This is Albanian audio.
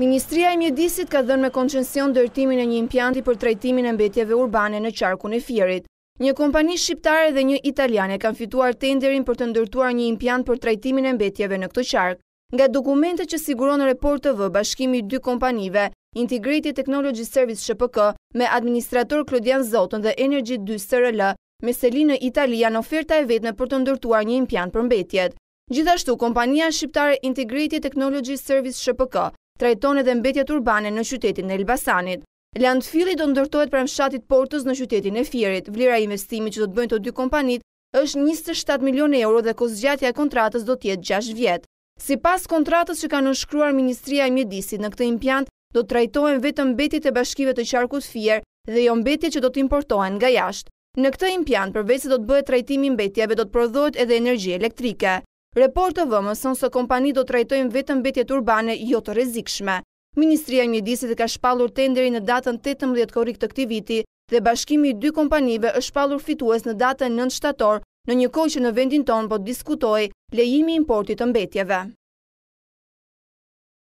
Ministria e Mjedisit ka dhënë me koncension dërtimin e një impianti për trajtimin e mbetjeve urbane në qarkun e fjerit. Një kompani shqiptare dhe një italiane kanë fituar tenderin për të ndërtuar një impiant për trajtimin e mbetjeve në këtë qark. Nga dokumente që siguron në report të vë, bashkimi dy kompanive, Integrated Technology Service SHPK, me administrator Klodian Zotën dhe Energy 2 SRL, me selinë Italia në oferta e vetme për të ndërtuar një impiant për mbetjet. Gjithashtu, kompania shqiptare Integrated Technology Service SHPK trajton edhe mbetjet urbane në qytetin e Elbasanit. Landfili do ndërtojt për mshatit portës në qytetin e Firit. Vlira investimi që do të bëjnë të dy kompanit është 27 milion e euro dhe kosëgjatja e kontratës do tjetë 6 vjetë. Si pas kontratës që kanë nëshkruar Ministria e Mjedisit në këtë impjant, do të trajtojnë vetë mbetit e bashkive të qarkut fjer dhe jo mbetjet që do të importohen nga jashtë. Në këtë impjant, përvecë do të bëhet trajtimi mbetjeve, do të prodhojt edhe energi elektrike. Report të vëmës, sënë së kompani do të rajtojnë vetëm betjet urbane jo të rezikshme. Ministria një disit e ka shpalur tenderi në datën 18 korik të këti viti dhe bashkimi i dy kompanive është shpalur fitues në datën 9 shtator në një koj që në vendin tonë po diskutoj lejimi importit të mbetjeve.